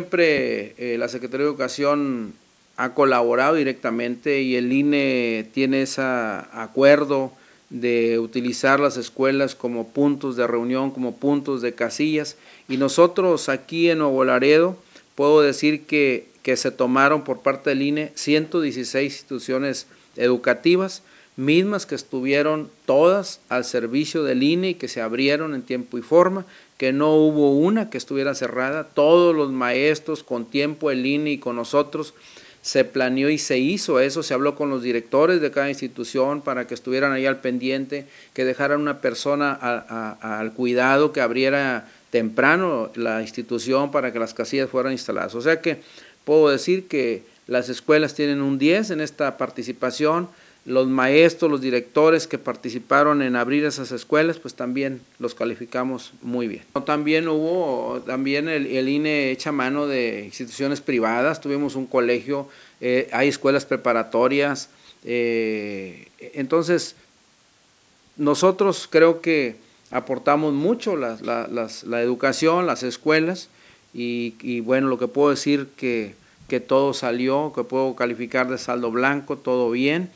Siempre eh, la Secretaría de Educación ha colaborado directamente y el INE tiene ese acuerdo de utilizar las escuelas como puntos de reunión, como puntos de casillas. Y nosotros aquí en Nuevo Laredo puedo decir que, que se tomaron por parte del INE 116 instituciones educativas mismas que estuvieron todas al servicio del INE y que se abrieron en tiempo y forma, que no hubo una que estuviera cerrada, todos los maestros con tiempo el INE y con nosotros se planeó y se hizo eso, se habló con los directores de cada institución para que estuvieran ahí al pendiente, que dejaran una persona al cuidado, que abriera temprano la institución para que las casillas fueran instaladas. O sea que puedo decir que las escuelas tienen un 10 en esta participación, los maestros, los directores que participaron en abrir esas escuelas, pues también los calificamos muy bien. También hubo, también el, INE hecha mano de instituciones privadas, tuvimos un colegio, eh, hay escuelas preparatorias, eh, entonces nosotros creo que aportamos mucho la, educación, las escuelas, y, y, bueno, lo que puedo decir que, que todo salió, que puedo calificar de saldo blanco, todo bien.